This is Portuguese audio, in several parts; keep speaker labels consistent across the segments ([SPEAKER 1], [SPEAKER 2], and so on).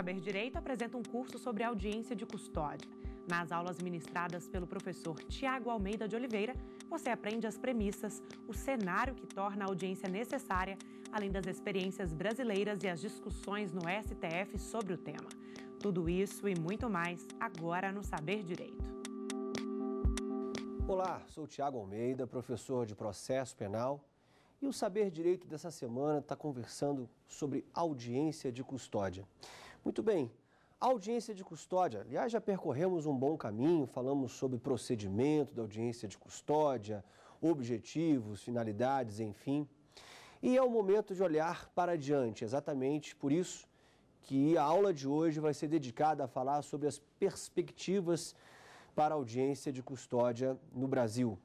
[SPEAKER 1] Saber Direito apresenta um curso sobre audiência de custódia. Nas aulas ministradas pelo professor Tiago Almeida de Oliveira, você aprende as premissas, o cenário que torna a audiência necessária, além das experiências brasileiras e as discussões no STF sobre o tema. Tudo isso e muito mais agora no Saber Direito. Olá, sou Tiago Almeida, professor de processo penal. E o Saber Direito dessa semana está conversando sobre audiência de custódia. Muito bem. Audiência de custódia. Aliás, já percorremos um bom caminho, falamos sobre procedimento da audiência de custódia, objetivos, finalidades, enfim. E é o momento de olhar para diante, exatamente por isso que a aula de hoje vai ser dedicada a falar sobre as perspectivas para audiência de custódia no Brasil.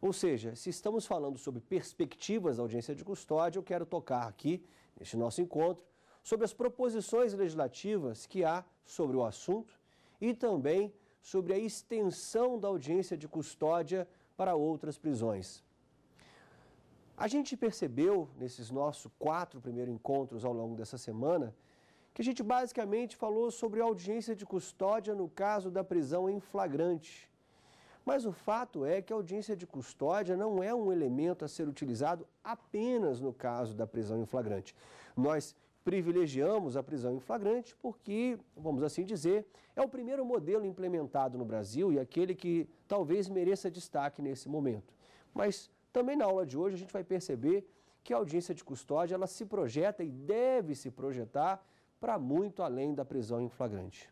[SPEAKER 1] Ou seja, se estamos falando sobre perspectivas da audiência de custódia, eu quero tocar aqui, neste nosso encontro, sobre as proposições legislativas que há sobre o assunto e também sobre a extensão da audiência de custódia para outras prisões. A gente percebeu, nesses nossos quatro primeiros encontros ao longo dessa semana, que a gente basicamente falou sobre audiência de custódia no caso da prisão em flagrante. Mas o fato é que a audiência de custódia não é um elemento a ser utilizado apenas no caso da prisão em flagrante. Nós privilegiamos a prisão em flagrante porque, vamos assim dizer, é o primeiro modelo implementado no Brasil e aquele que talvez mereça destaque nesse momento. Mas também na aula de hoje a gente vai perceber que a audiência de custódia ela se projeta e deve se projetar para muito além da prisão em flagrante.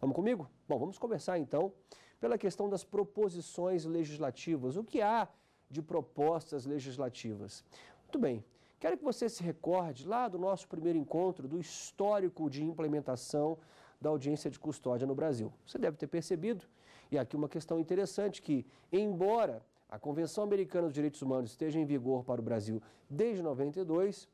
[SPEAKER 1] Vamos comigo? Bom, vamos começar então pela questão das proposições legislativas. O que há de propostas legislativas? Muito bem, Quero que você se recorde lá do nosso primeiro encontro do histórico de implementação da audiência de custódia no Brasil. Você deve ter percebido, e aqui uma questão interessante, que embora a Convenção Americana dos Direitos Humanos esteja em vigor para o Brasil desde 92,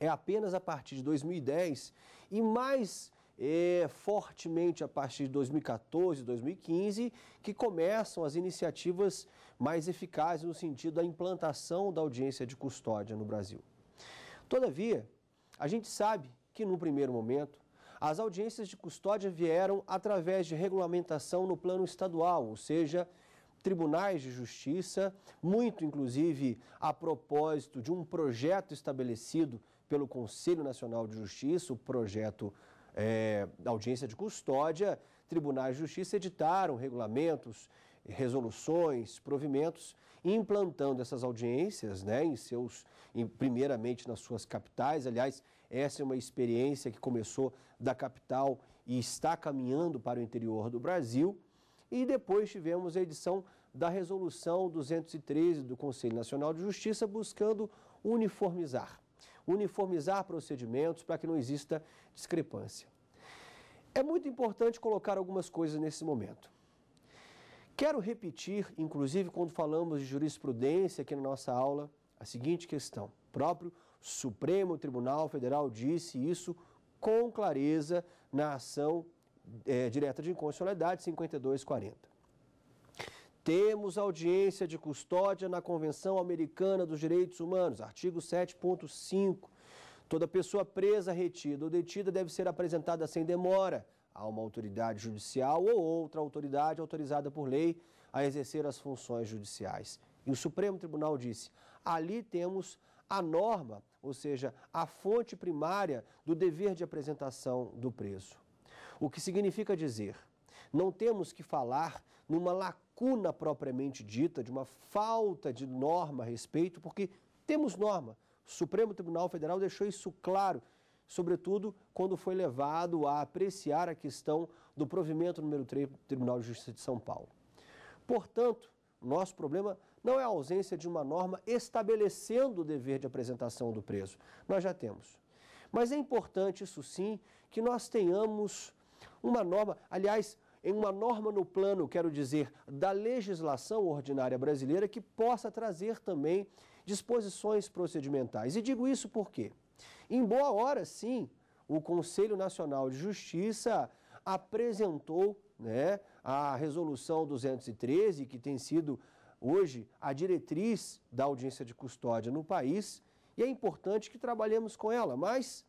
[SPEAKER 1] é apenas a partir de 2010 e mais e é, fortemente a partir de 2014, 2015, que começam as iniciativas mais eficazes no sentido da implantação da audiência de custódia no Brasil. Todavia, a gente sabe que, no primeiro momento, as audiências de custódia vieram através de regulamentação no plano estadual, ou seja, tribunais de justiça, muito inclusive a propósito de um projeto estabelecido pelo Conselho Nacional de Justiça, o projeto é, audiência de custódia, tribunais de justiça editaram regulamentos, resoluções, provimentos, implantando essas audiências, né, em seus, em, primeiramente nas suas capitais. Aliás, essa é uma experiência que começou da capital e está caminhando para o interior do Brasil. E depois tivemos a edição da Resolução 213 do Conselho Nacional de Justiça, buscando uniformizar uniformizar procedimentos para que não exista discrepância. É muito importante colocar algumas coisas nesse momento. Quero repetir, inclusive quando falamos de jurisprudência aqui na nossa aula, a seguinte questão. O próprio Supremo Tribunal Federal disse isso com clareza na ação é, direta de inconstitucionalidade 5240. Temos audiência de custódia na Convenção Americana dos Direitos Humanos, artigo 7.5. Toda pessoa presa, retida ou detida deve ser apresentada sem demora a uma autoridade judicial ou outra autoridade autorizada por lei a exercer as funções judiciais. E o Supremo Tribunal disse: ali temos a norma, ou seja, a fonte primária do dever de apresentação do preso. O que significa dizer: não temos que falar numa lacuna propriamente dita, de uma falta de norma a respeito, porque temos norma. O Supremo Tribunal Federal deixou isso claro, sobretudo quando foi levado a apreciar a questão do provimento número 3 do Tribunal de Justiça de São Paulo. Portanto, nosso problema não é a ausência de uma norma estabelecendo o dever de apresentação do preso. Nós já temos. Mas é importante, isso sim, que nós tenhamos uma norma. Aliás, em uma norma no plano, quero dizer, da legislação ordinária brasileira que possa trazer também disposições procedimentais. E digo isso porque, em boa hora, sim, o Conselho Nacional de Justiça apresentou né, a resolução 213, que tem sido hoje a diretriz da audiência de custódia no país, e é importante que trabalhemos com ela, mas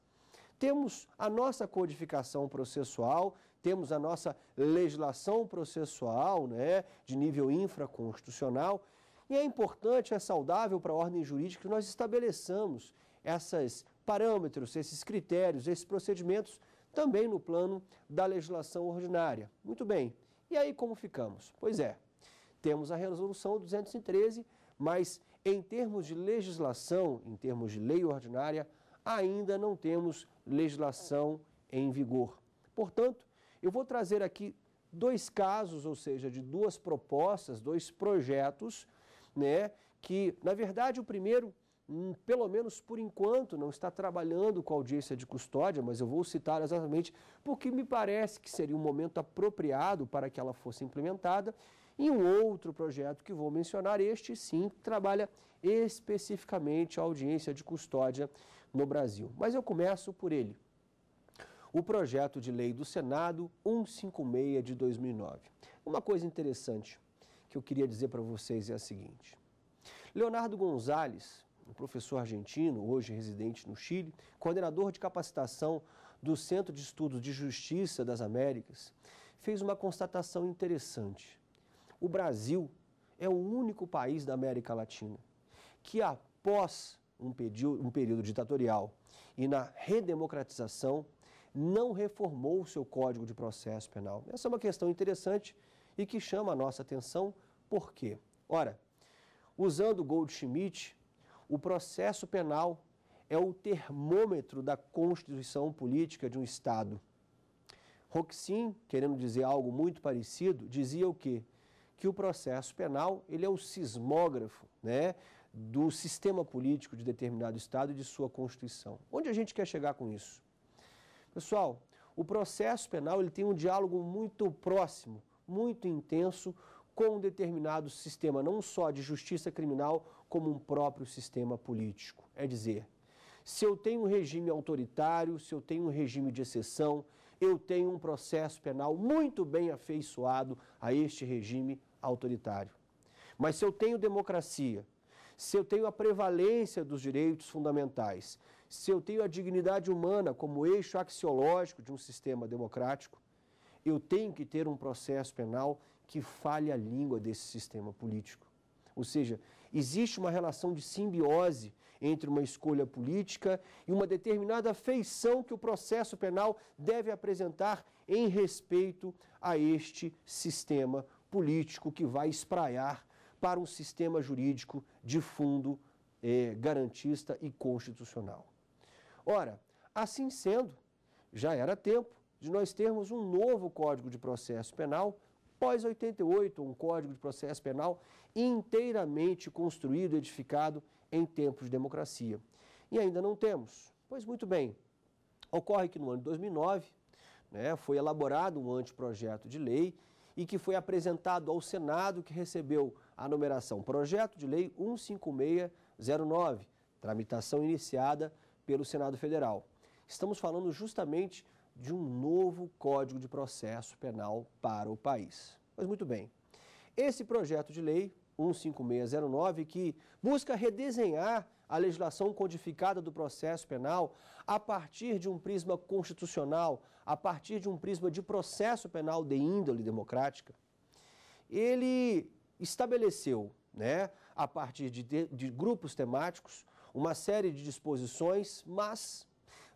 [SPEAKER 1] temos a nossa codificação processual, temos a nossa legislação processual, né, de nível infraconstitucional, e é importante, é saudável para a ordem jurídica que nós estabeleçamos esses parâmetros, esses critérios, esses procedimentos também no plano da legislação ordinária. Muito bem. E aí como ficamos? Pois é, temos a resolução 213, mas em termos de legislação, em termos de lei ordinária, ainda não temos legislação em vigor. Portanto, eu vou trazer aqui dois casos, ou seja, de duas propostas, dois projetos, né, que, na verdade, o primeiro, hum, pelo menos por enquanto, não está trabalhando com audiência de custódia, mas eu vou citar exatamente porque me parece que seria um momento apropriado para que ela fosse implementada. E um outro projeto que vou mencionar, este sim, trabalha especificamente a audiência de custódia no Brasil. Mas eu começo por ele o projeto de lei do Senado 156 de 2009. Uma coisa interessante que eu queria dizer para vocês é a seguinte: Leonardo Gonzalez, um professor argentino, hoje residente no Chile, coordenador de capacitação do Centro de Estudos de Justiça das Américas, fez uma constatação interessante. O Brasil é o único país da América Latina que, após um, período ditatorial e na redemocratização, não reformou o seu Código de Processo Penal. Essa é uma questão interessante e que chama a nossa atenção, por quê? Ora, usando Goldschmidt, o processo penal é o termômetro da constituição política de um Estado. Roxin, querendo dizer algo muito parecido, dizia o quê? Que o processo penal ele é o sismógrafo né, do sistema político de determinado Estado e de sua Constituição. Onde a gente quer chegar com isso? Pessoal, o processo penal ele tem um diálogo muito próximo, muito intenso com um determinado sistema, não só de justiça criminal, como um próprio sistema político. É dizer, se eu tenho um regime autoritário, se eu tenho um regime de exceção, eu tenho um processo penal muito bem afeiçoado a este regime autoritário. Mas se eu tenho democracia, se eu tenho a prevalência dos direitos fundamentais, se eu tenho a dignidade humana como eixo axiológico de um sistema democrático, eu tenho que ter um processo penal que fale a língua desse sistema político. Ou seja, existe uma relação de simbiose entre uma escolha política e uma determinada feição que o processo penal deve apresentar em respeito a este sistema político que vai espraiar para um sistema jurídico de fundo eh, garantista e constitucional. Ora, assim sendo, já era tempo de nós termos um novo Código de Processo Penal pós-88, um Código de Processo Penal inteiramente construído, edificado em tempos de democracia. E ainda não temos. Pois muito bem, ocorre que no ano de 2009 né, foi elaborado um anteprojeto de lei e que foi apresentado ao Senado, que recebeu a numeração Projeto de Lei 15609, tramitação iniciada pelo Senado Federal. Estamos falando justamente de um novo Código de Processo Penal para o país. Pois muito bem, esse projeto de lei 15609, que busca redesenhar a legislação codificada do processo penal a partir de um prisma constitucional, a partir de um prisma de processo penal de índole democrática, ele estabeleceu, né, a partir de, de grupos temáticos, uma série de disposições, mas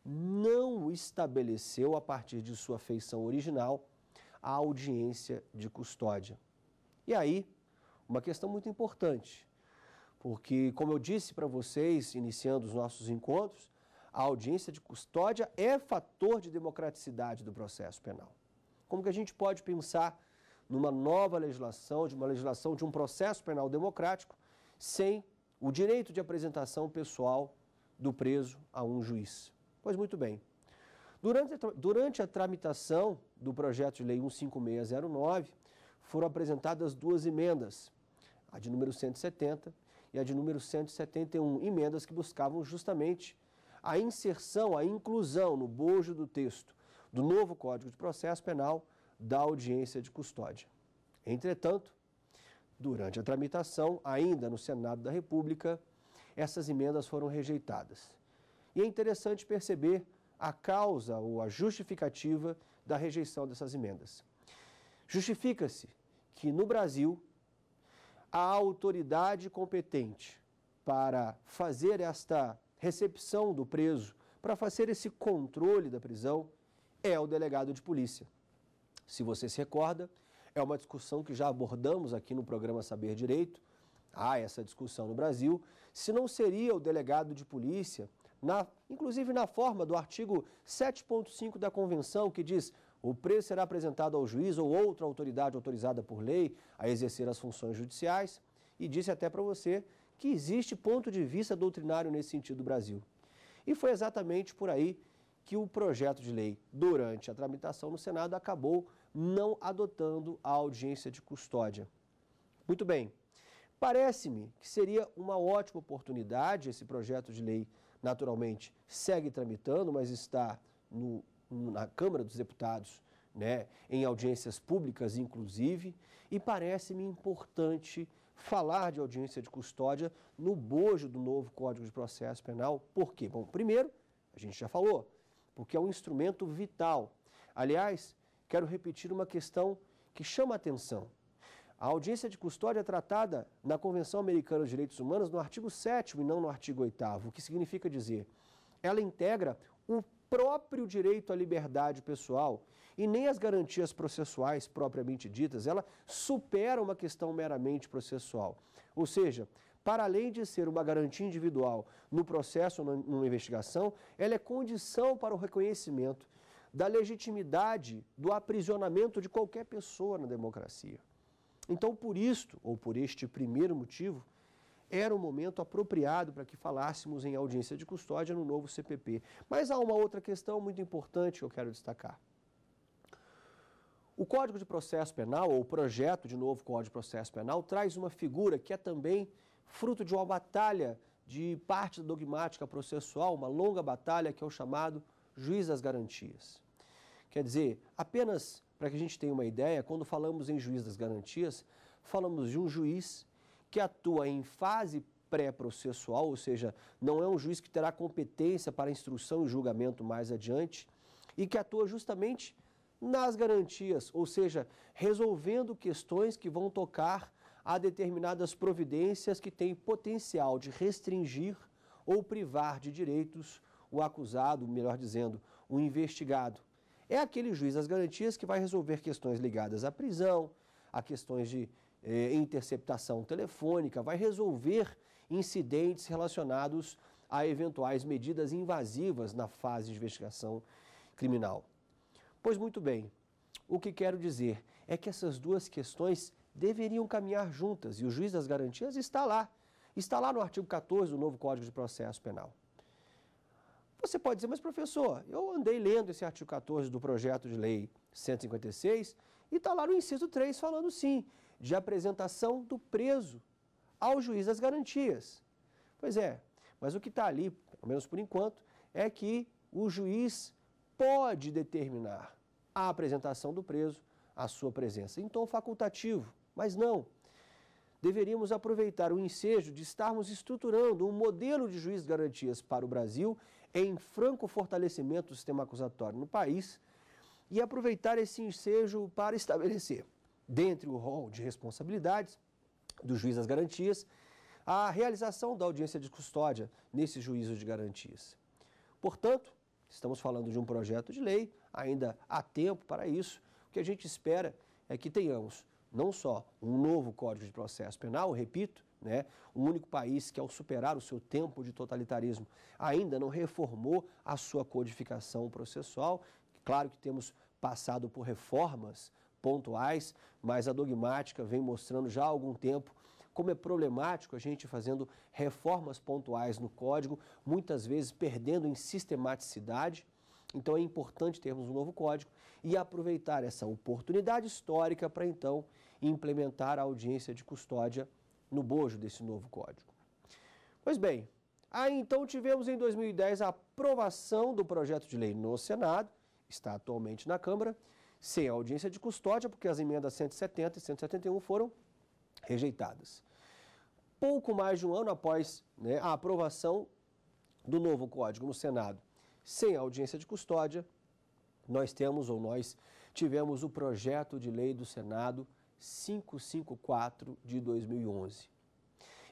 [SPEAKER 1] não estabeleceu, a partir de sua feição original, a audiência de custódia. E aí, uma questão muito importante, porque, como eu disse para vocês, iniciando os nossos encontros, a audiência de custódia é fator de democraticidade do processo penal. Como que a gente pode pensar numa nova legislação, de uma legislação de um processo penal democrático, sem o direito de apresentação pessoal do preso a um juiz. Pois muito bem. Durante, durante a tramitação do projeto de lei 15609, foram apresentadas duas emendas, a de número 170 e a de número 171, emendas que buscavam justamente a inserção, a inclusão no bojo do texto do novo Código de Processo Penal da audiência de custódia. Entretanto, durante a tramitação, ainda no Senado da República, essas emendas foram rejeitadas. E é interessante perceber a causa ou a justificativa da rejeição dessas emendas. Justifica-se que no Brasil a autoridade competente para fazer esta recepção do preso, para fazer esse controle da prisão, é o delegado de polícia se você se recorda. É uma discussão que já abordamos aqui no programa Saber Direito. Há essa discussão no Brasil. Se não seria o delegado de polícia, na, inclusive na forma do artigo 7.5 da Convenção, que diz o preço será apresentado ao juiz ou outra autoridade autorizada por lei a exercer as funções judiciais. E disse até para você que existe ponto de vista doutrinário nesse sentido do Brasil. E foi exatamente por aí que o projeto de lei, durante a tramitação no Senado, acabou não adotando a audiência de custódia. Muito bem. Parece-me que seria uma ótima oportunidade, esse projeto de lei, naturalmente, segue tramitando, mas está no, na Câmara dos Deputados, né, em audiências públicas, inclusive, e parece-me importante falar de audiência de custódia no bojo do novo Código de Processo Penal. Por quê? Bom, primeiro, a gente já falou, porque é um instrumento vital. Aliás, quero repetir uma questão que chama a atenção. A audiência de custódia é tratada na Convenção Americana dos Direitos Humanos no artigo 7 e não no artigo 8, o que significa dizer, ela integra o próprio direito à liberdade pessoal e nem as garantias processuais propriamente ditas, ela supera uma questão meramente processual. Ou seja, para além de ser uma garantia individual no processo ou numa investigação, ela é condição para o reconhecimento da legitimidade do aprisionamento de qualquer pessoa na democracia. Então, por isto, ou por este primeiro motivo, era o momento apropriado para que falássemos em audiência de custódia no novo CPP. Mas há uma outra questão muito importante que eu quero destacar. O Código de Processo Penal, ou o projeto de novo Código de Processo Penal, traz uma figura que é também fruto de uma batalha de parte da dogmática processual, uma longa batalha que é o chamado juiz das garantias. Quer dizer, apenas para que a gente tenha uma ideia, quando falamos em juiz das garantias, falamos de um juiz que atua em fase pré-processual, ou seja, não é um juiz que terá competência para instrução e julgamento mais adiante, e que atua justamente nas garantias, ou seja, resolvendo questões que vão tocar a determinadas providências que têm potencial de restringir ou privar de direitos o acusado, melhor dizendo, o investigado. É aquele juiz das garantias que vai resolver questões ligadas à prisão, a questões de eh, interceptação telefônica, vai resolver incidentes relacionados a eventuais medidas invasivas na fase de investigação criminal. Pois muito bem, o que quero dizer é que essas duas questões deveriam caminhar juntas e o juiz das garantias está lá. Está lá no artigo 14 do novo Código de Processo Penal. Você pode dizer, mas professor, eu andei lendo esse artigo 14 do projeto de lei 156 e está lá no inciso 3 falando sim, de apresentação do preso ao juiz das garantias. Pois é, mas o que está ali, pelo menos por enquanto, é que o juiz pode determinar a apresentação do preso, a sua presença, em tom facultativo. Mas não. Deveríamos aproveitar o ensejo de estarmos estruturando um modelo de juiz de garantias para o Brasil em franco fortalecimento do sistema acusatório no país e aproveitar esse ensejo para estabelecer, dentre o rol de responsabilidades do juiz das garantias, a realização da audiência de custódia nesse juízo de garantias. Portanto, estamos falando de um projeto de lei, ainda há tempo para isso. O que a gente espera é que tenhamos não só um novo Código de Processo Penal, repito, né, o único país que, ao superar o seu tempo de totalitarismo, ainda não reformou a sua codificação processual. Claro que temos passado por reformas pontuais, mas a dogmática vem mostrando já há algum tempo como é problemático a gente fazendo reformas pontuais no código, muitas vezes perdendo em sistematicidade. Então é importante termos um novo código e aproveitar essa oportunidade histórica para então implementar a audiência de custódia no bojo desse novo código. Pois bem, aí então tivemos em 2010 a aprovação do projeto de lei no Senado, está atualmente na Câmara, sem audiência de custódia, porque as emendas 170 e 171 foram rejeitadas. Pouco mais de um ano após né, a aprovação do novo código no Senado, sem audiência de custódia, nós temos ou nós tivemos o projeto de lei do Senado 554 de 2011.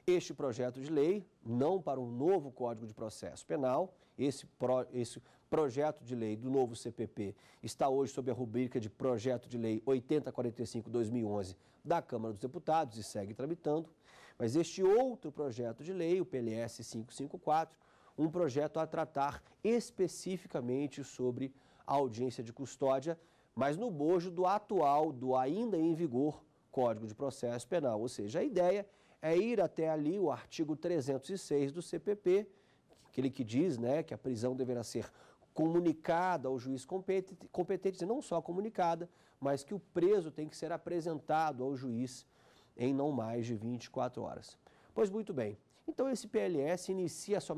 [SPEAKER 1] Este projeto de lei, não para um novo Código de Processo Penal, esse, pro, esse projeto de lei do novo CPP está hoje sob a rubrica de Projeto de Lei 8045-2011 da Câmara dos Deputados e segue tramitando, mas este outro projeto de lei, o PLS 554, um projeto a tratar especificamente sobre audiência de custódia, mas no bojo do atual, do ainda em vigor Código de Processo Penal. Ou seja, a ideia é ir até ali o artigo 306 do CPP, aquele que diz né, que a prisão deverá ser comunicada ao juiz competente, e não só comunicada, mas que o preso tem que ser apresentado ao juiz em não mais de 24 horas. Pois muito bem, então esse PLS inicia a sua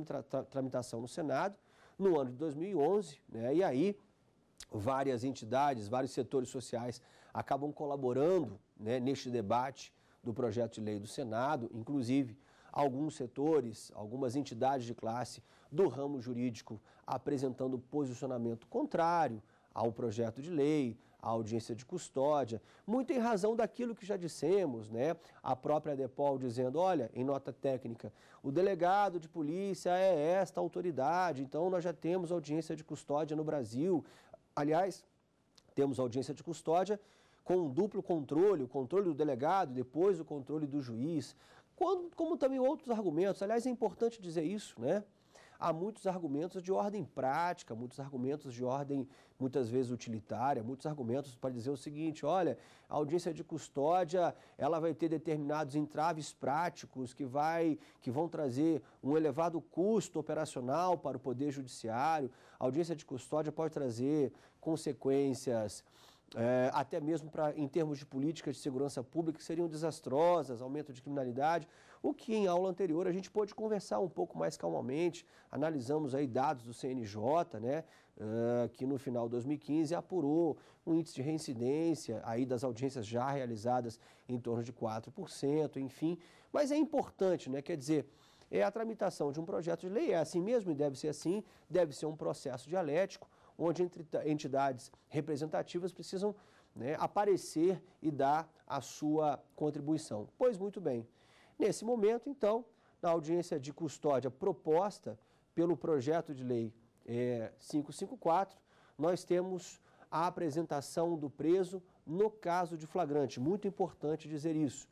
[SPEAKER 1] tramitação no Senado no ano de 2011, né, e aí várias entidades, vários setores sociais acabam colaborando né, neste debate do projeto de lei do Senado, inclusive alguns setores, algumas entidades de classe do ramo jurídico apresentando posicionamento contrário ao projeto de lei, à audiência de custódia, muito em razão daquilo que já dissemos, né? A própria Depol dizendo, olha, em nota técnica, o delegado de polícia é esta autoridade, então nós já temos audiência de custódia no Brasil, Aliás, temos audiência de custódia com um duplo controle, o controle do delegado, depois o controle do juiz, como também outros argumentos. Aliás, é importante dizer isso, né? há muitos argumentos de ordem prática, muitos argumentos de ordem muitas vezes utilitária, muitos argumentos para dizer o seguinte, olha, a audiência de custódia, ela vai ter determinados entraves práticos que vai que vão trazer um elevado custo operacional para o poder judiciário. A audiência de custódia pode trazer consequências é, até mesmo pra, em termos de políticas de segurança pública, que seriam desastrosas, aumento de criminalidade. O que em aula anterior a gente pôde conversar um pouco mais calmamente, analisamos aí dados do CNJ, né, uh, que no final de 2015 apurou um índice de reincidência aí das audiências já realizadas em torno de 4%, enfim. Mas é importante, né, quer dizer, é a tramitação de um projeto de lei, é assim mesmo e deve ser assim, deve ser um processo dialético, onde entidades representativas precisam né, aparecer e dar a sua contribuição. Pois muito bem, Nesse momento, então, na audiência de custódia proposta pelo projeto de lei é, 554, nós temos a apresentação do preso no caso de flagrante. Muito importante dizer isso.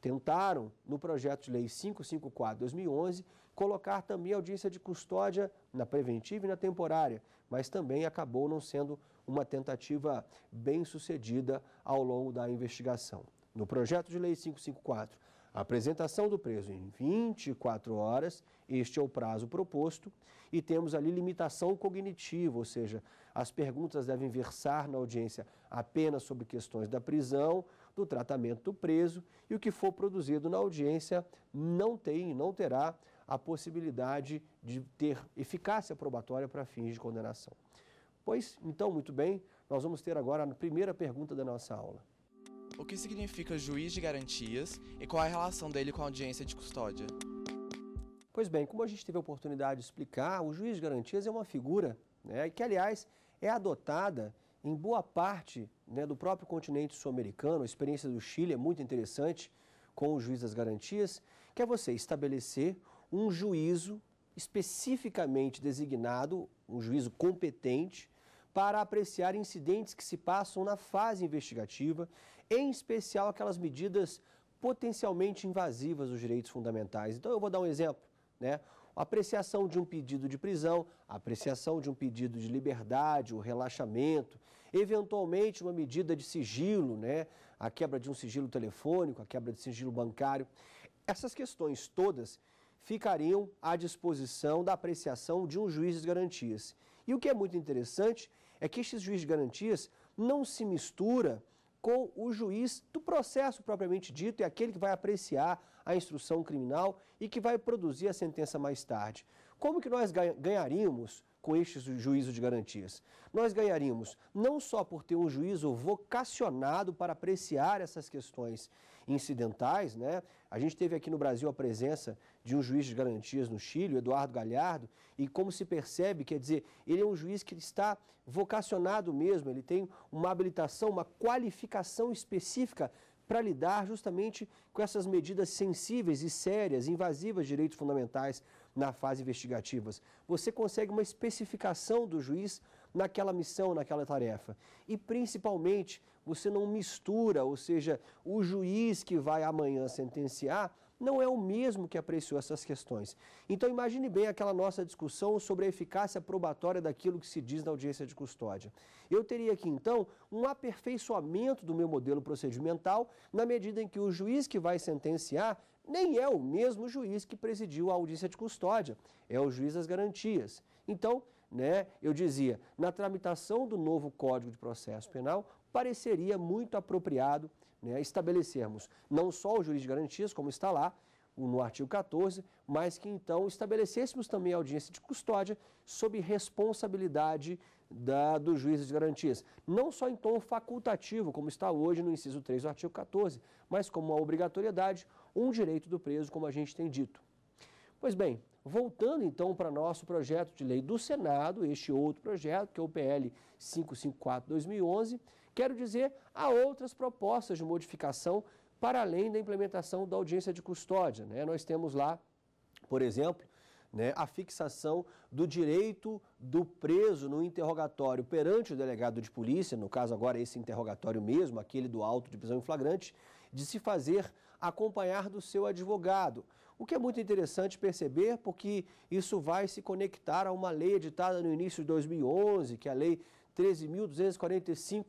[SPEAKER 1] Tentaram, no projeto de lei 554-2011, colocar também audiência de custódia na preventiva e na temporária, mas também acabou não sendo uma tentativa bem sucedida ao longo da investigação. No projeto de lei 554, a apresentação do preso em 24 horas, este é o prazo proposto, e temos ali limitação cognitiva, ou seja, as perguntas devem versar na audiência apenas sobre questões da prisão, do tratamento do preso, e o que for produzido na audiência não tem, não terá a possibilidade de ter eficácia probatória para fins de condenação. Pois, então, muito bem, nós vamos ter agora a primeira pergunta da nossa aula o que significa juiz de garantias e qual é a relação dele com a audiência de custódia. Pois bem, como a gente teve a oportunidade de explicar, o juiz de garantias é uma figura né, que, aliás, é adotada em boa parte né, do próprio continente sul-americano. A experiência do Chile é muito interessante com o juiz das garantias, que é você estabelecer um juízo especificamente designado, um juízo competente, para apreciar incidentes que se passam na fase investigativa, em especial aquelas medidas potencialmente invasivas dos direitos fundamentais. Então eu vou dar um exemplo, né? A apreciação de um pedido de prisão, apreciação de um pedido de liberdade, o relaxamento, eventualmente uma medida de sigilo, né? A quebra de um sigilo telefônico, a quebra de sigilo bancário. Essas questões todas ficariam à disposição da apreciação de um juiz de garantias. E o que é muito interessante é que este juiz de garantias não se mistura com o juiz do processo propriamente dito, é aquele que vai apreciar a instrução criminal e que vai produzir a sentença mais tarde. Como que nós ganharíamos com este juízo de garantias? Nós ganharíamos não só por ter um juízo vocacionado para apreciar essas questões incidentais, né? A gente teve aqui no Brasil a presença de um juiz de garantias no Chile, Eduardo Galhardo, e como se percebe, quer dizer, ele é um juiz que está vocacionado mesmo, ele tem uma habilitação, uma qualificação específica para lidar justamente com essas medidas sensíveis e sérias, invasivas de direitos fundamentais na fase investigativas. Você consegue uma especificação do juiz naquela missão, naquela tarefa. E principalmente, você não mistura, ou seja, o juiz que vai amanhã sentenciar não é o mesmo que apreciou essas questões. Então imagine bem aquela nossa discussão sobre a eficácia probatória daquilo que se diz na audiência de custódia. Eu teria aqui então um aperfeiçoamento do meu modelo procedimental na medida em que o juiz que vai sentenciar nem é o mesmo juiz que presidiu a audiência de custódia, é o juiz das garantias. Então, né, eu dizia, na tramitação do novo Código de Processo Penal, pareceria muito apropriado né, estabelecermos não só o juiz de garantias, como está lá, no artigo 14, mas que então estabelecêssemos também a audiência de custódia sob responsabilidade da, do juiz de garantias, não só em tom facultativo, como está hoje no inciso 3 do artigo 14, mas como uma obrigatoriedade um direito do preso, como a gente tem dito. Pois bem, voltando então para nosso projeto de lei do Senado, este outro projeto, que é o PL 554-2011, quero dizer, há outras propostas de modificação para além da implementação da audiência de custódia. Né? Nós temos lá, por exemplo, né, a fixação do direito do preso no interrogatório perante o delegado de polícia, no caso agora esse interrogatório mesmo, aquele do auto de prisão em flagrante, de se fazer acompanhar do seu advogado. O que é muito interessante perceber, porque isso vai se conectar a uma lei editada no início de 2011, que é a Lei 13.245,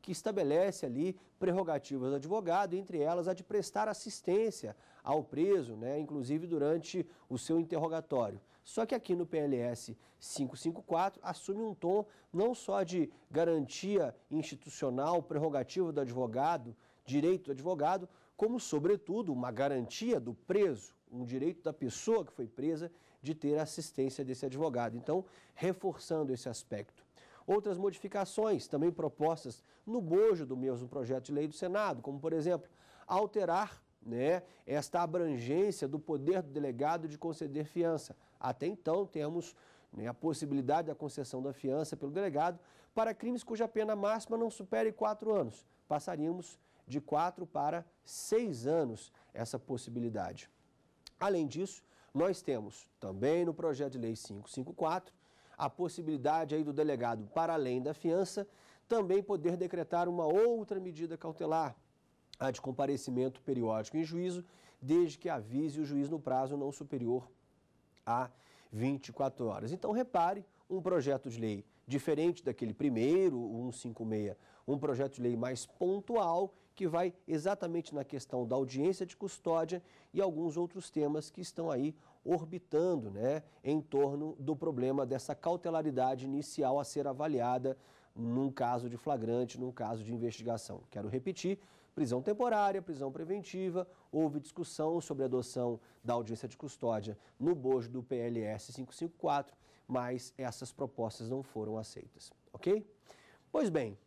[SPEAKER 1] que estabelece ali prerrogativas do advogado, entre elas a de prestar assistência ao preso, né, inclusive durante o seu interrogatório. Só que aqui no PLS 554 assume um tom não só de garantia institucional, prerrogativa do advogado, direito do advogado, como, sobretudo, uma garantia do preso, um direito da pessoa que foi presa de ter a assistência desse advogado. Então, reforçando esse aspecto. Outras modificações também propostas no bojo do mesmo projeto de lei do Senado, como, por exemplo, alterar né, esta abrangência do poder do delegado de conceder fiança. Até então, temos né, a possibilidade da concessão da fiança pelo delegado para crimes cuja pena máxima não supere quatro anos. Passaríamos de quatro para seis anos essa possibilidade. Além disso, nós temos também no projeto de lei 554 a possibilidade aí do delegado, para além da fiança, também poder decretar uma outra medida cautelar, a de comparecimento periódico em juízo, desde que avise o juiz no prazo não superior a 24 horas. Então, repare, um projeto de lei diferente daquele primeiro, o 156, um projeto de lei mais pontual que vai exatamente na questão da audiência de custódia e alguns outros temas que estão aí orbitando né, em torno do problema dessa cautelaridade inicial a ser avaliada num caso de flagrante, num caso de investigação. Quero repetir, prisão temporária, prisão preventiva, houve discussão sobre a adoção da audiência de custódia no bojo do PLS 554, mas essas propostas não foram aceitas, ok? Pois bem,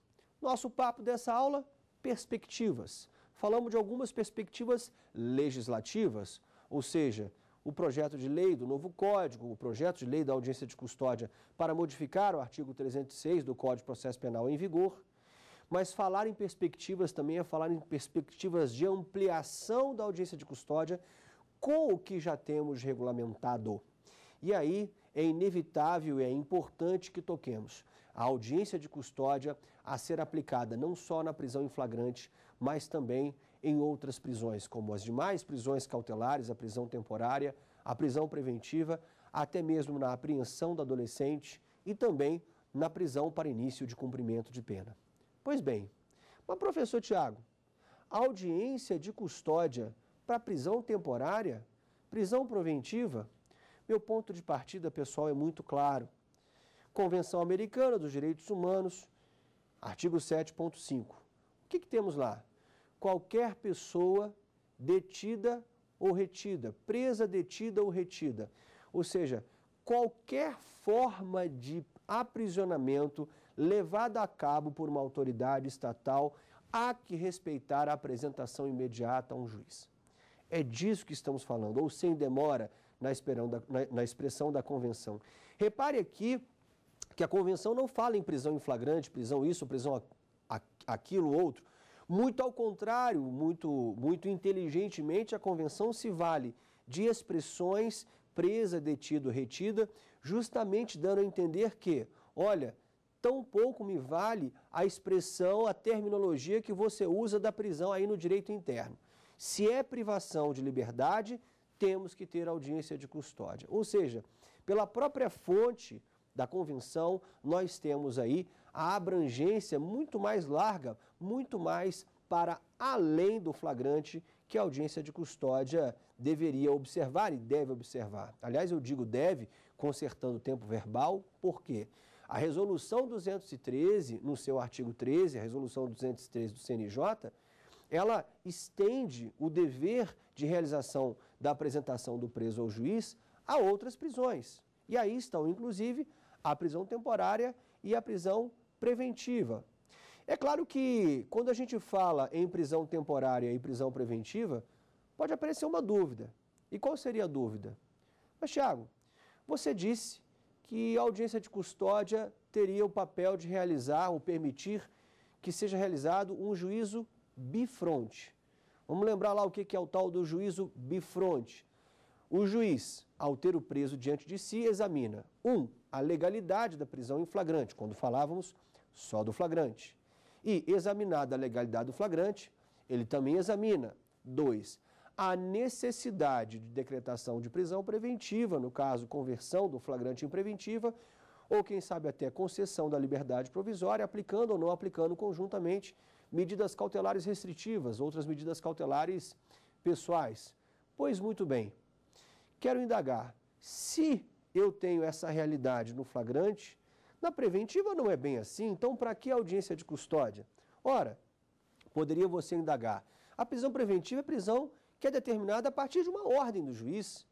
[SPEAKER 1] nosso papo dessa aula perspectivas. Falamos de algumas perspectivas legislativas, ou seja, o projeto de lei do novo Código, o projeto de lei da audiência de custódia para modificar o artigo 306 do Código de Processo Penal em vigor. Mas falar em perspectivas também é falar em perspectivas de ampliação da audiência de custódia com o que já temos regulamentado. E aí é inevitável e é importante que toquemos a audiência de custódia a ser aplicada não só na prisão em flagrante, mas também em outras prisões, como as demais prisões cautelares, a prisão temporária, a prisão preventiva, até mesmo na apreensão do adolescente e também na prisão para início de cumprimento de pena. Pois bem, mas professor Tiago, a audiência de custódia para prisão temporária, prisão preventiva, meu ponto de partida pessoal é muito claro. Convenção Americana dos Direitos Humanos, artigo 7.5. O que, que temos lá? Qualquer pessoa detida ou retida, presa, detida ou retida, ou seja, qualquer forma de aprisionamento levada a cabo por uma autoridade estatal, há que respeitar a apresentação imediata a um juiz. É disso que estamos falando, ou sem demora, na expressão da convenção. Repare aqui que a convenção não fala em prisão em flagrante, prisão isso, prisão aquilo, outro. Muito ao contrário, muito, muito inteligentemente, a convenção se vale de expressões presa, detido, retida, justamente dando a entender que, olha, tão pouco me vale a expressão, a terminologia que você usa da prisão aí no direito interno. Se é privação de liberdade, temos que ter audiência de custódia. Ou seja, pela própria fonte, da convenção, nós temos aí a abrangência muito mais larga, muito mais para além do flagrante que a audiência de custódia deveria observar e deve observar. Aliás, eu digo deve, consertando o tempo verbal, por quê? A resolução 213, no seu artigo 13, a resolução 213 do CNJ, ela estende o dever de realização da apresentação do preso ao juiz a outras prisões. E aí estão, inclusive, a prisão temporária e a prisão preventiva. É claro que quando a gente fala em prisão temporária e prisão preventiva, pode aparecer uma dúvida. E qual seria a dúvida? Mas, Tiago, você disse que a audiência de custódia teria o papel de realizar ou permitir que seja realizado um juízo bifronte. Vamos lembrar lá o que é o tal do juízo bifronte. O juiz ao ter o preso diante de si, examina 1. Um, a legalidade da prisão em flagrante, quando falávamos só do flagrante. E, examinada a legalidade do flagrante, ele também examina 2. A necessidade de decretação de prisão preventiva, no caso, conversão do flagrante em preventiva, ou quem sabe até concessão da liberdade provisória, aplicando ou não aplicando conjuntamente medidas cautelares restritivas, outras medidas cautelares pessoais. Pois muito bem, Quero indagar, se eu tenho essa realidade no flagrante, na preventiva não é bem assim, então para que audiência de custódia? Ora, poderia você indagar, a prisão preventiva é prisão que é determinada a partir de uma ordem do juiz.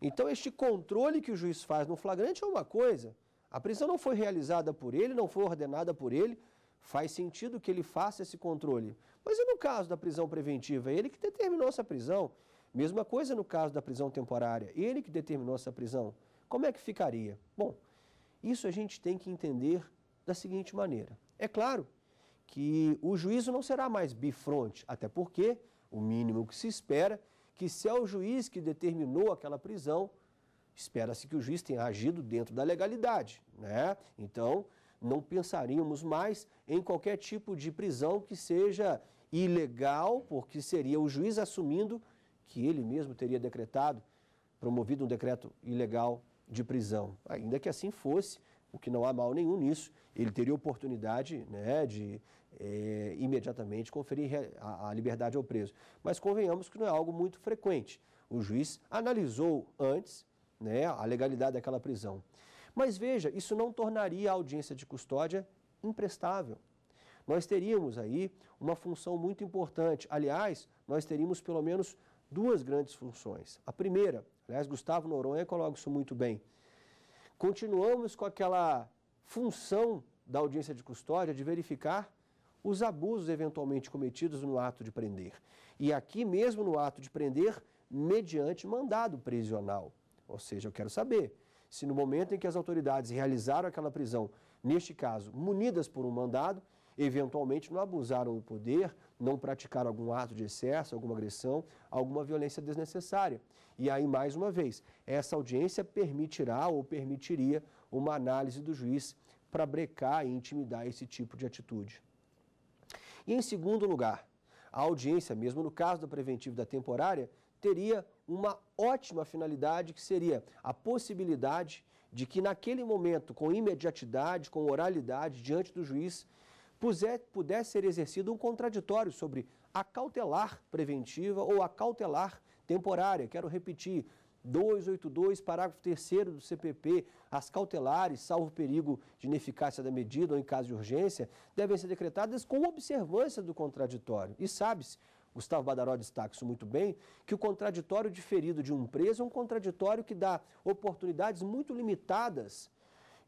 [SPEAKER 1] Então, este controle que o juiz faz no flagrante é uma coisa. A prisão não foi realizada por ele, não foi ordenada por ele, faz sentido que ele faça esse controle. Mas e no caso da prisão preventiva? É ele que determinou essa prisão. Mesma coisa no caso da prisão temporária. Ele que determinou essa prisão. Como é que ficaria? Bom, isso a gente tem que entender da seguinte maneira. É claro que o juízo não será mais bifronte, até porque o mínimo que se espera que se é o juiz que determinou aquela prisão, espera-se que o juiz tenha agido dentro da legalidade, né? Então, não pensaríamos mais em qualquer tipo de prisão que seja ilegal, porque seria o juiz assumindo que ele mesmo teria decretado, promovido um decreto ilegal de prisão. Ainda que assim fosse, o que não há mal nenhum nisso, ele teria oportunidade né, de é, imediatamente conferir a, a liberdade ao preso. Mas convenhamos que não é algo muito frequente. O juiz analisou antes né, a legalidade daquela prisão. Mas veja, isso não tornaria a audiência de custódia imprestável. Nós teríamos aí uma função muito importante. Aliás, nós teríamos pelo menos duas grandes funções. A primeira, aliás, Gustavo Noronha coloca isso muito bem. Continuamos com aquela função da audiência de custódia de verificar os abusos eventualmente cometidos no ato de prender. E aqui mesmo no ato de prender, mediante mandado prisional. Ou seja, eu quero saber se no momento em que as autoridades realizaram aquela prisão, neste caso, munidas por um mandado, eventualmente não abusaram do poder, não praticaram algum ato de excesso, alguma agressão, alguma violência desnecessária. E aí, mais uma vez, essa audiência permitirá ou permitiria uma análise do juiz para brecar e intimidar esse tipo de atitude. E em segundo lugar, a audiência, mesmo no caso preventiva e da temporária, teria uma ótima finalidade que seria a possibilidade de que naquele momento, com imediatidade, com oralidade, diante do juiz, pudesse ser exercido um contraditório sobre a cautelar preventiva ou a cautelar temporária. Quero repetir, 282, parágrafo 3 do CPP, as cautelares, salvo perigo de ineficácia da medida ou em caso de urgência, devem ser decretadas com observância do contraditório. E sabe-se, Gustavo Badaró destaca isso muito bem, que o contraditório diferido de um preso é um contraditório que dá oportunidades muito limitadas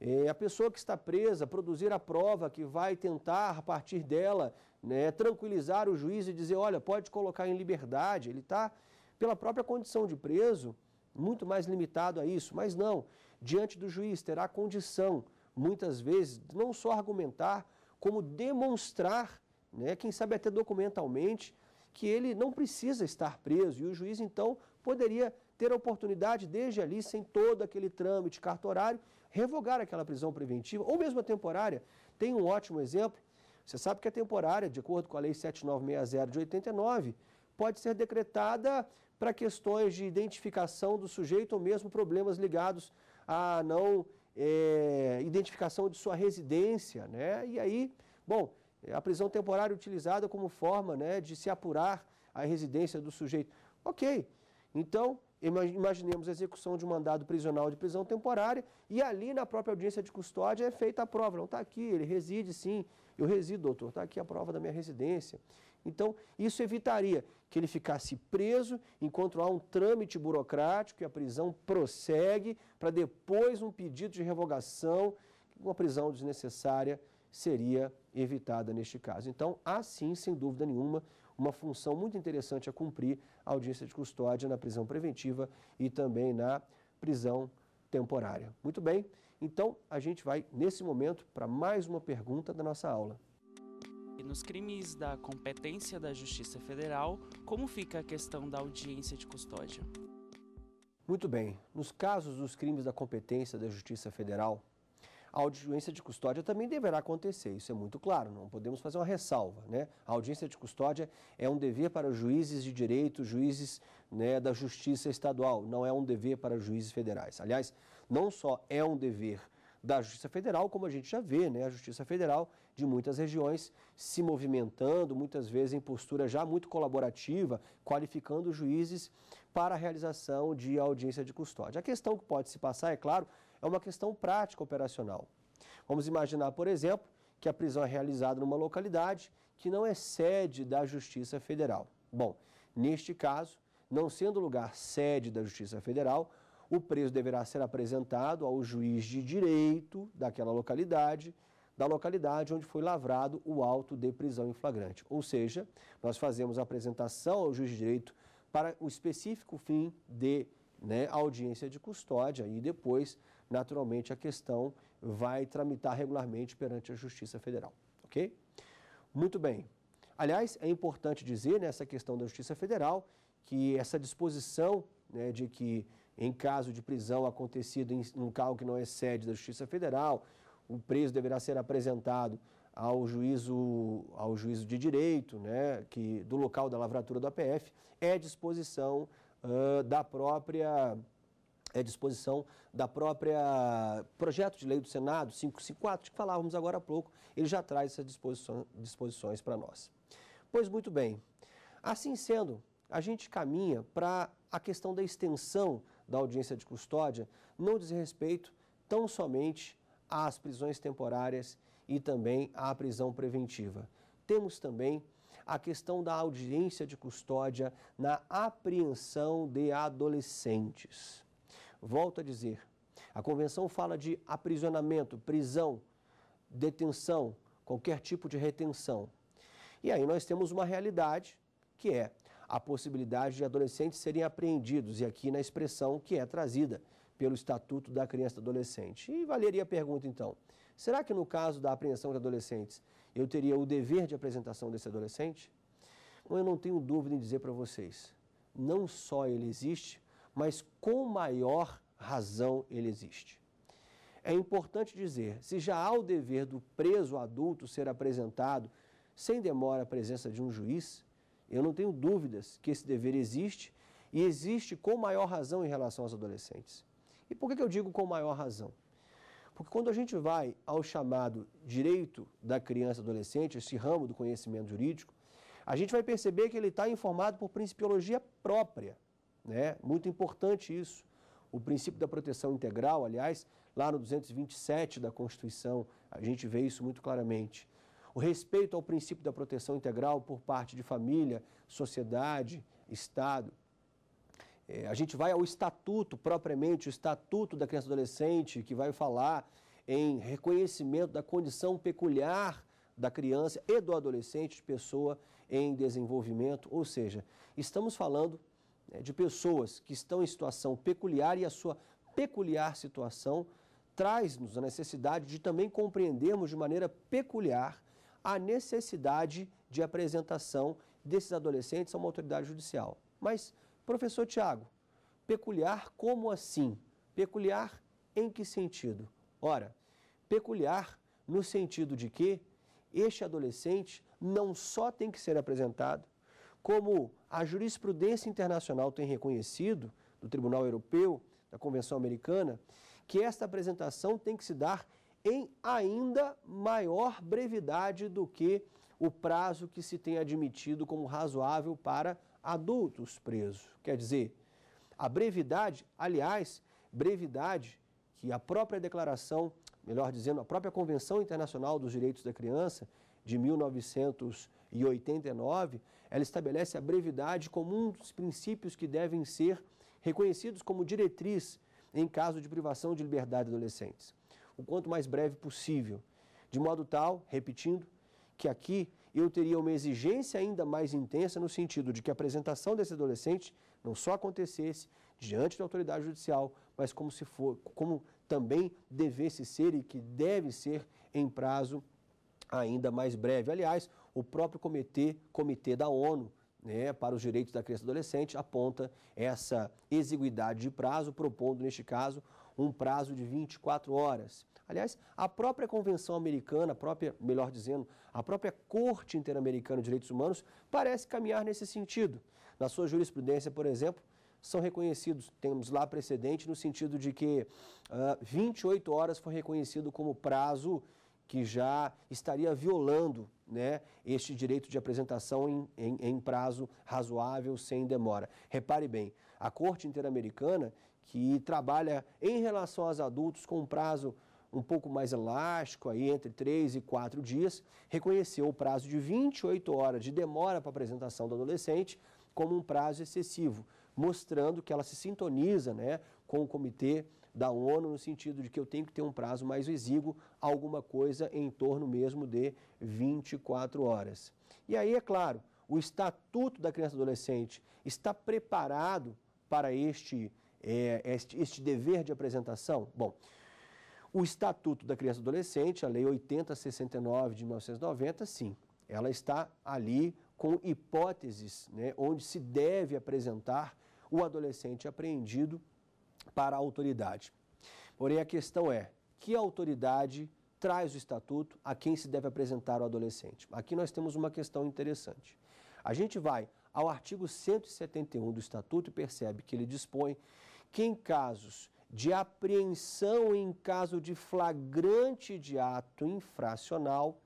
[SPEAKER 1] é, a pessoa que está presa produzir a prova que vai tentar, a partir dela, né, tranquilizar o juiz e dizer, olha, pode colocar em liberdade, ele está, pela própria condição de preso, muito mais limitado a isso. Mas não, diante do juiz terá condição, muitas vezes, não só argumentar, como demonstrar, né, quem sabe até documentalmente, que ele não precisa estar preso e o juiz então poderia ter a oportunidade desde ali, sem todo aquele trâmite cartorário, revogar aquela prisão preventiva, ou mesmo a temporária. Tem um ótimo exemplo. Você sabe que a temporária, de acordo com a Lei 7960 de 89, pode ser decretada para questões de identificação do sujeito ou mesmo problemas ligados à não é, identificação de sua residência. Né? E aí, bom, a prisão temporária é utilizada como forma né, de se apurar a residência do sujeito. Ok, então imaginemos a execução de um mandado prisional de prisão temporária e ali na própria audiência de custódia é feita a prova. Não, está aqui, ele reside sim, eu resido, doutor, está aqui a prova da minha residência. Então, isso evitaria que ele ficasse preso enquanto há um trâmite burocrático e a prisão prossegue para depois um pedido de revogação, uma prisão desnecessária seria evitada neste caso. Então, há sim, sem dúvida nenhuma, uma função muito interessante a é cumprir, a audiência de custódia na prisão preventiva e também na prisão temporária. Muito bem, então a gente vai nesse momento para mais uma pergunta da nossa aula. Nos crimes da competência da Justiça Federal, como fica a questão da audiência de custódia? Muito bem, nos casos dos crimes da competência da Justiça Federal, a audiência de custódia também deverá acontecer, isso é muito claro, não podemos fazer uma ressalva. Né? A audiência de custódia é um dever para juízes de direito, juízes né, da justiça estadual, não é um dever para juízes federais. Aliás, não só é um dever da Justiça Federal, como a gente já vê, né? A Justiça Federal de muitas regiões se movimentando, muitas vezes em postura já muito colaborativa, qualificando juízes para a realização de audiência de custódia. A questão que pode se passar, é claro, é uma questão prática operacional. Vamos imaginar, por exemplo, que a prisão é realizada numa localidade que não é sede da Justiça Federal. Bom, neste caso, não sendo lugar sede da Justiça Federal, o preso deverá ser apresentado ao juiz de direito daquela localidade, da localidade onde foi lavrado o auto de prisão em flagrante. Ou seja, nós fazemos a apresentação ao juiz de direito para o específico fim de né, audiência de custódia e depois naturalmente a questão vai tramitar regularmente perante a Justiça Federal, ok? Muito bem. Aliás, é importante dizer nessa né, questão da Justiça Federal que essa disposição né, de que em caso de prisão acontecida em um cargo que não é sede da Justiça Federal, o preso deverá ser apresentado ao juízo, ao juízo de direito, né, que, do local da lavratura do APF, é disposição uh, da própria é disposição da própria projeto de lei do Senado 554, que falávamos agora há pouco, ele já traz essas disposições, disposições para nós. Pois muito bem, assim sendo, a gente caminha para a questão da extensão da audiência de custódia, não diz respeito tão somente às prisões temporárias e também à prisão preventiva. Temos também a questão da audiência de custódia na apreensão de adolescentes. Volto a dizer, a convenção fala de aprisionamento, prisão, detenção, qualquer tipo de retenção. E aí nós temos uma realidade que é a possibilidade de adolescentes serem apreendidos, e aqui na expressão que é trazida pelo Estatuto da Criança e Adolescente. E valeria a pergunta então, será que no caso da apreensão de adolescentes, eu teria o dever de apresentação desse adolescente? Eu não tenho dúvida em dizer para vocês, não só ele existe, mas com maior razão ele existe. É importante dizer: se já há o dever do preso adulto ser apresentado sem demora à presença de um juiz, eu não tenho dúvidas que esse dever existe e existe com maior razão em relação aos adolescentes. E por que eu digo com maior razão? Porque quando a gente vai ao chamado direito da criança e adolescente, esse ramo do conhecimento jurídico, a gente vai perceber que ele está informado por principiologia própria. Né? Muito importante isso. O princípio da proteção integral, aliás, lá no 227 da Constituição, a gente vê isso muito claramente. O respeito ao princípio da proteção integral por parte de família, sociedade, Estado. É, a gente vai ao estatuto, propriamente, o estatuto da criança e adolescente, que vai falar em reconhecimento da condição peculiar da criança e do adolescente, de pessoa em desenvolvimento. Ou seja, estamos falando né, de pessoas que estão em situação peculiar e a sua peculiar situação traz-nos a necessidade de também compreendermos de maneira peculiar a necessidade de apresentação desses adolescentes a uma autoridade judicial. Mas, professor Tiago, peculiar como assim? Peculiar em que sentido? Ora, peculiar no sentido de que este adolescente não só tem que ser apresentado, como a jurisprudência internacional tem reconhecido, do Tribunal Europeu, da Convenção Americana, que esta apresentação tem que se dar em ainda maior brevidade do que o prazo que se tem admitido como razoável para adultos presos. Quer dizer, a brevidade, aliás, brevidade que a própria declaração, melhor dizendo, a própria Convenção Internacional dos Direitos da Criança de 1900 e 89, ela estabelece a brevidade como um dos princípios que devem ser reconhecidos como diretriz em caso de privação de liberdade de adolescentes. O quanto mais breve possível. De modo tal, repetindo, que aqui eu teria uma exigência ainda mais intensa no sentido de que a apresentação desse adolescente não só acontecesse diante da autoridade judicial, mas como se for, como também devesse ser e que deve ser em prazo ainda mais breve. Aliás, o próprio comitê, comitê da ONU né, para os direitos da criança e adolescente aponta essa exiguidade de prazo, propondo, neste caso, um prazo de 24 horas. Aliás, a própria Convenção Americana, a própria, melhor dizendo, a própria Corte Interamericana de Direitos Humanos parece caminhar nesse sentido. Na sua jurisprudência, por exemplo, são reconhecidos, temos lá precedente no sentido de que uh, ah, 28 horas foi reconhecido como prazo que já estaria violando né, este direito de apresentação em, em, em prazo razoável, sem demora. Repare bem, a Corte Interamericana, que trabalha em relação aos adultos com um prazo um pouco mais elástico, aí entre 3 e 4 dias, reconheceu o prazo de 28 horas de demora para a apresentação do adolescente como um prazo excessivo, mostrando que ela se sintoniza né, com o Comitê da ONU, no sentido de que eu tenho que ter um prazo mais exíguo, alguma coisa em torno mesmo de 24 horas. E aí, é claro, o Estatuto da Criança e Adolescente está preparado para este, é, este, este dever de apresentação? Bom, o Estatuto da Criança e Adolescente, a Lei 8069 de 1990, sim, ela está ali com hipóteses né, onde se deve apresentar o adolescente apreendido para a autoridade. Porém, a questão é: que autoridade traz o estatuto a quem se deve apresentar o adolescente? Aqui nós temos uma questão interessante. A gente vai ao artigo 171 do estatuto e percebe que ele dispõe que, em casos de apreensão em caso de flagrante de ato infracional,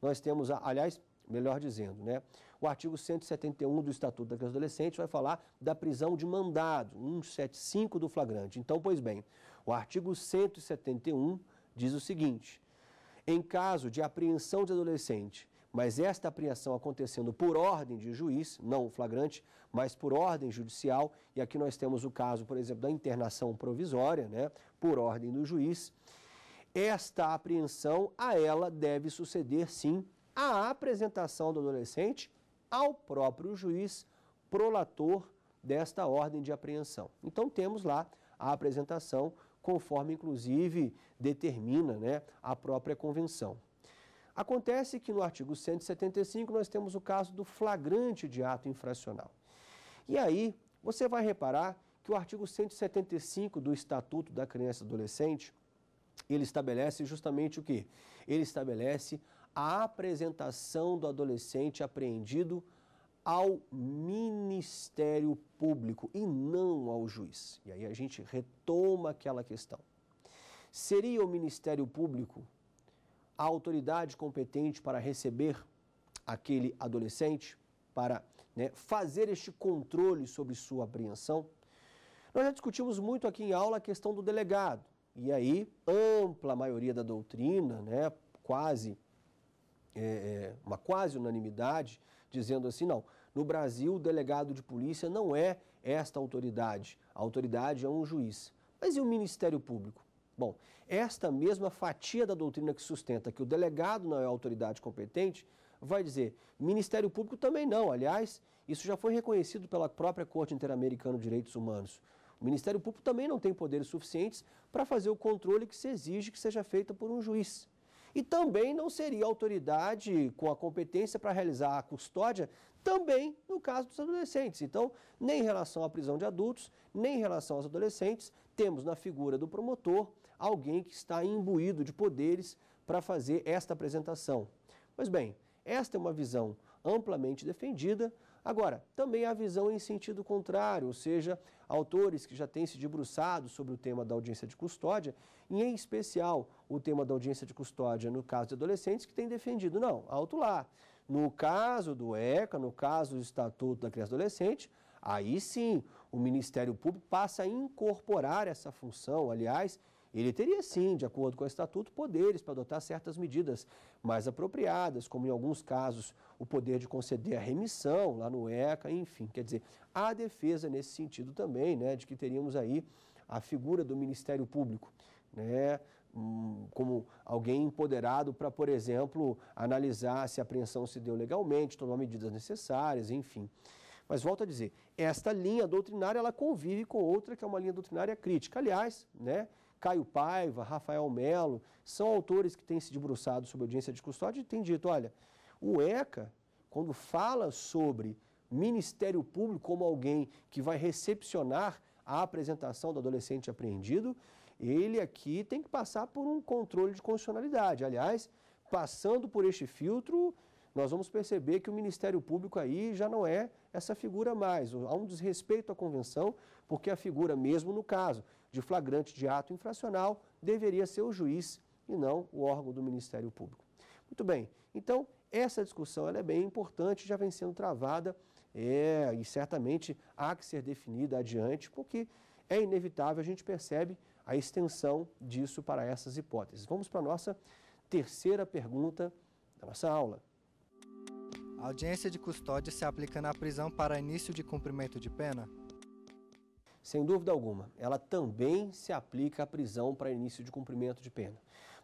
[SPEAKER 1] nós temos, aliás, melhor dizendo, né? O artigo 171 do Estatuto da Criança e Adolescente vai falar da prisão de mandado, 175 do flagrante. Então, pois bem, o artigo 171 diz o seguinte: em caso de apreensão de adolescente, mas esta apreensão acontecendo por ordem de juiz, não flagrante, mas por ordem judicial, e aqui nós temos o caso, por exemplo, da internação provisória, né, por ordem do juiz, esta apreensão a ela deve suceder sim a apresentação do adolescente ao próprio juiz prolator desta ordem de apreensão. Então temos lá a apresentação, conforme inclusive determina né, a própria convenção. Acontece que no artigo 175 nós temos o caso do flagrante de ato infracional. E aí você vai reparar que o artigo 175 do Estatuto da Criança e Adolescente, ele estabelece justamente o que? Ele estabelece a apresentação do adolescente apreendido ao Ministério Público e não ao juiz. E aí a gente retoma aquela questão. Seria o Ministério Público a autoridade competente para receber aquele adolescente, para né, fazer este controle sobre sua apreensão? Nós já discutimos muito aqui em aula a questão do delegado. E aí, ampla maioria da doutrina, né, quase é, é, uma quase unanimidade, dizendo assim: não, no Brasil o delegado de polícia não é esta autoridade, a autoridade é um juiz. Mas e o Ministério Público? Bom, esta mesma fatia da doutrina que sustenta que o delegado não é a autoridade competente vai dizer: Ministério Público também não. Aliás, isso já foi reconhecido pela própria Corte Interamericana de Direitos Humanos. O Ministério Público também não tem poderes suficientes para fazer o controle que se exige que seja feito por um juiz e também não seria autoridade com a competência para realizar a custódia, também no caso dos adolescentes. Então, nem em relação à prisão de adultos, nem em relação aos adolescentes, temos na figura do promotor alguém que está imbuído de poderes para fazer esta apresentação. Pois bem, esta é uma visão amplamente defendida, Agora, também há visão em sentido contrário, ou seja, autores que já têm se debruçado sobre o tema da audiência de custódia, e em especial o tema da audiência de custódia no caso de adolescentes, que têm defendido, não, alto lá. No caso do ECA, no caso do Estatuto da Criança e Adolescente, aí sim o Ministério Público passa a incorporar essa função, aliás, ele teria sim, de acordo com o estatuto, poderes para adotar certas medidas mais apropriadas, como em alguns casos o poder de conceder a remissão lá no ECA, enfim, quer dizer, há defesa nesse sentido também, né, de que teríamos aí a figura do Ministério Público, né, hum, como alguém empoderado para, por exemplo, analisar se a apreensão se deu legalmente, tomar medidas necessárias, enfim. Mas volto a dizer, esta linha doutrinária ela convive com outra que é uma linha doutrinária crítica. Aliás, né, Caio Paiva, Rafael Melo, são autores que têm se debruçado sobre audiência de custódia e têm dito, olha, o ECA, quando fala sobre Ministério Público como alguém que vai recepcionar a apresentação do adolescente apreendido, ele aqui tem que passar por um controle de constitucionalidade. Aliás, passando por este filtro, nós vamos perceber que o Ministério Público aí já não é essa figura mais. Há um desrespeito à convenção, porque a figura, mesmo no caso de flagrante de ato infracional deveria ser o juiz e não o órgão do Ministério Público. Muito bem, então essa discussão é bem importante, já vem sendo travada é, e certamente há que ser definida adiante, porque é inevitável, a gente percebe a extensão disso para essas hipóteses. Vamos para a nossa terceira pergunta da nossa aula. A audiência de custódia se aplica na prisão para início de cumprimento de pena? Sem dúvida alguma, ela também se aplica à prisão para início de cumprimento de pena.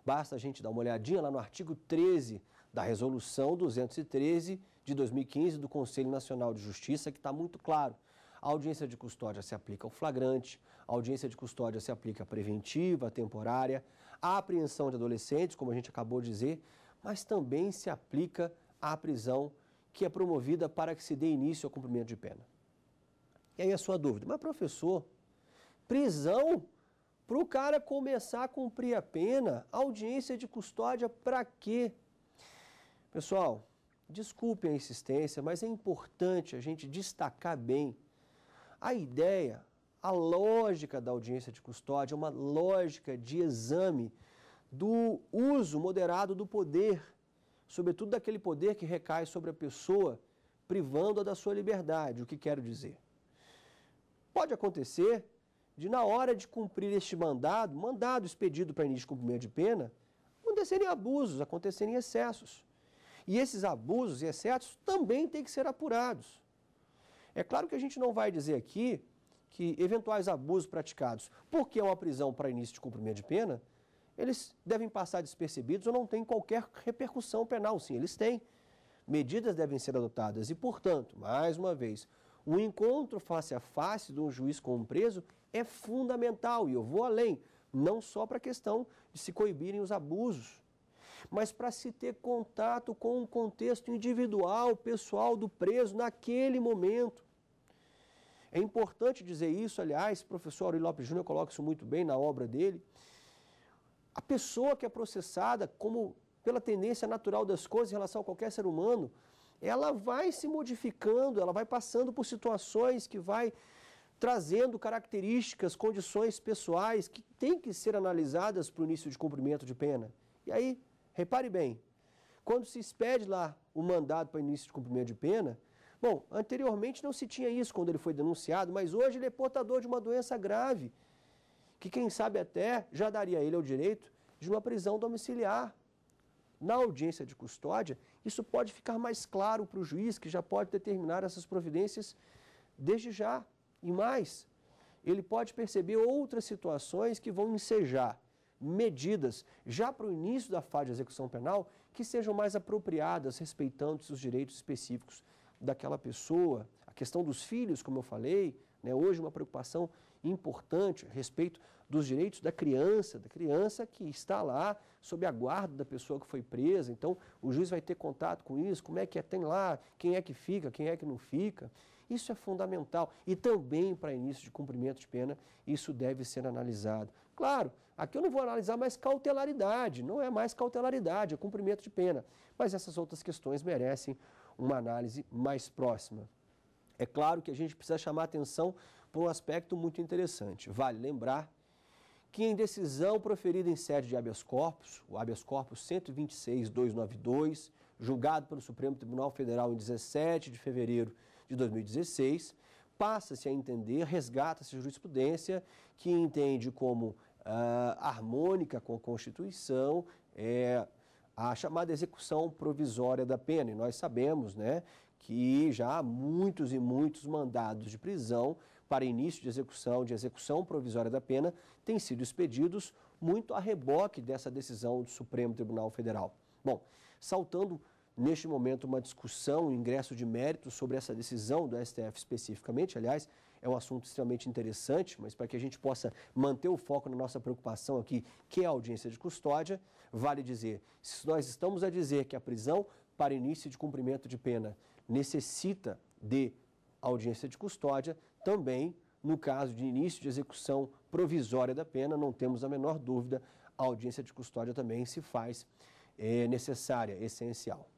[SPEAKER 1] Basta a gente dar uma olhadinha lá no artigo 13 da Resolução 213 de 2015 do Conselho Nacional de Justiça, que está muito claro. A audiência de custódia se aplica ao flagrante, a audiência de custódia se aplica à preventiva, à temporária, à apreensão de adolescentes, como a gente acabou de dizer, mas também se aplica à prisão que é promovida para que se dê início ao cumprimento de pena. E aí a sua dúvida, mas professor, prisão para o cara começar a cumprir a pena, audiência de custódia para quê? Pessoal, desculpe a insistência, mas é importante a gente destacar bem a ideia, a lógica da audiência de custódia, uma lógica de exame do uso moderado do poder, sobretudo daquele poder que recai sobre a pessoa, privando-a da sua liberdade. O que quero dizer? Pode acontecer de, na hora de cumprir este mandado, mandado expedido para início de cumprimento de pena, acontecerem abusos, acontecerem excessos. E esses abusos e excessos também têm que ser apurados. É claro que a gente não vai dizer aqui que eventuais abusos praticados, porque é uma prisão para início de cumprimento de pena, eles devem passar despercebidos ou não têm qualquer repercussão penal. Sim, eles têm. Medidas devem ser adotadas e, portanto, mais uma vez, o encontro face a face de um juiz com um preso é fundamental, e eu vou além, não só para a questão de se coibirem os abusos, mas para se ter contato com o contexto individual, pessoal do preso naquele momento. É importante dizer isso, aliás, o professor Aurélio Lopes Júnior coloca isso muito bem na obra dele. A pessoa que é processada como pela tendência natural das coisas em relação a qualquer ser humano, ela vai se modificando, ela vai passando por situações que vai trazendo características, condições pessoais que têm que ser analisadas para o início de cumprimento de pena. E aí, repare bem, quando se expede lá o mandado para início de cumprimento de pena, bom, anteriormente não se tinha isso quando ele foi denunciado, mas hoje ele é portador de uma doença grave, que quem sabe até já daria a ele o direito de uma prisão domiciliar na audiência de custódia, isso pode ficar mais claro para o juiz, que já pode determinar essas providências desde já. E mais, ele pode perceber outras situações que vão ensejar medidas, já para o início da fase de execução penal, que sejam mais apropriadas, respeitando os direitos específicos daquela pessoa. A questão dos filhos, como eu falei, né, hoje uma preocupação importante a respeito dos direitos da criança, da criança que está lá sob a guarda da pessoa que foi presa. Então, o juiz vai ter contato com isso, como é que é, tem lá, quem é que fica, quem é que não fica. Isso é fundamental. E também para início de cumprimento de pena, isso deve ser analisado. Claro, aqui eu não vou analisar mais cautelaridade, não é mais cautelaridade, é cumprimento de pena. Mas essas outras questões merecem uma análise mais próxima. É claro que a gente precisa chamar atenção por um aspecto muito interessante. Vale lembrar que em decisão proferida em sede de habeas corpus, o habeas corpus 126.292, julgado pelo Supremo Tribunal Federal em 17 de fevereiro de 2016, passa-se a entender, resgata-se jurisprudência que entende como ah, harmônica com a Constituição é, a chamada execução provisória da pena. E nós sabemos né, que já há muitos e muitos mandados de prisão para início de execução, de execução provisória da pena, têm sido expedidos muito a reboque dessa decisão do Supremo Tribunal Federal. Bom, saltando neste momento uma discussão, um ingresso de mérito sobre essa decisão do STF especificamente, aliás, é um assunto extremamente interessante, mas para que a gente possa manter o foco na nossa preocupação aqui, que é a audiência de custódia, vale dizer, se nós estamos a dizer que a prisão para início de cumprimento de pena necessita de audiência de custódia, também no caso de início de execução provisória da pena, não temos a menor dúvida, a audiência de custódia também se faz é, necessária, essencial.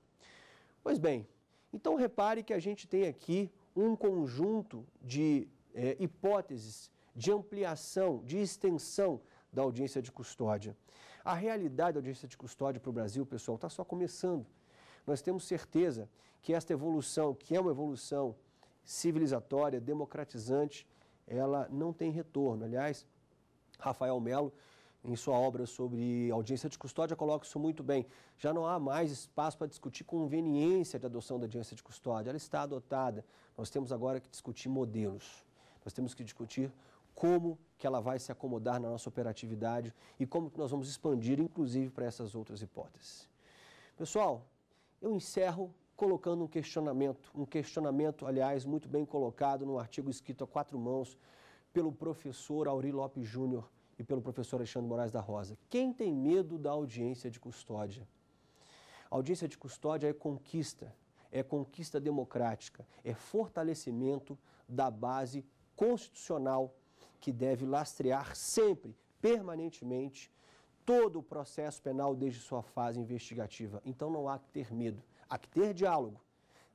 [SPEAKER 1] Pois bem, então repare que a gente tem aqui um conjunto de é, hipóteses de ampliação, de extensão da audiência de custódia. A realidade da audiência de custódia para o Brasil, pessoal, está só começando. Nós temos certeza que esta evolução, que é uma evolução civilizatória, democratizante, ela não tem retorno. Aliás, Rafael Melo, em sua obra sobre audiência de custódia, coloca isso muito bem. Já não há mais espaço para discutir conveniência de adoção da audiência de custódia. Ela está adotada. Nós temos agora que discutir modelos. Nós temos que discutir como que ela vai se acomodar na nossa operatividade e como que nós vamos expandir, inclusive, para essas outras hipóteses. Pessoal, eu encerro colocando um questionamento, um questionamento, aliás, muito bem colocado no artigo escrito a quatro mãos pelo professor Auri Lopes Júnior e pelo professor Alexandre Moraes da Rosa. Quem tem medo da audiência de custódia? A audiência de custódia é conquista, é conquista democrática, é fortalecimento da base constitucional que deve lastrear sempre, permanentemente, todo o processo penal desde sua fase investigativa. Então não há que ter medo. Há que ter diálogo,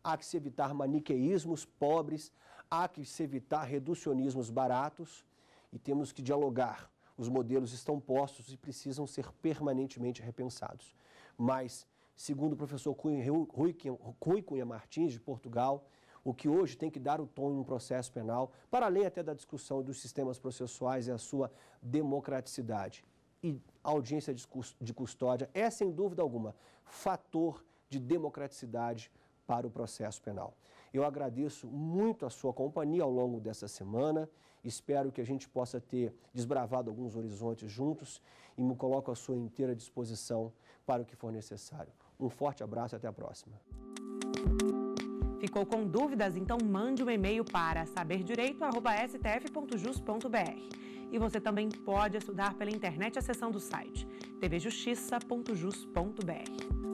[SPEAKER 1] há que se evitar maniqueísmos pobres, há que se evitar reducionismos baratos e temos que dialogar. Os modelos estão postos e precisam ser permanentemente repensados. Mas, segundo o professor Rui Cunha Martins, de Portugal, o que hoje tem que dar o tom em um processo penal, para além até da discussão dos sistemas processuais e a sua democraticidade. E audiência de custódia é, sem dúvida alguma, fator de democraticidade para o processo penal. Eu agradeço muito a sua companhia ao longo dessa semana, espero que a gente possa ter desbravado alguns horizontes juntos e me coloco à sua inteira disposição para o que for necessário. Um forte abraço e até a próxima. Ficou com dúvidas? Então mande um e-mail para saberdireito.stf.jus.br. E você também pode estudar pela internet acessando o site tvjustiça.jus.br.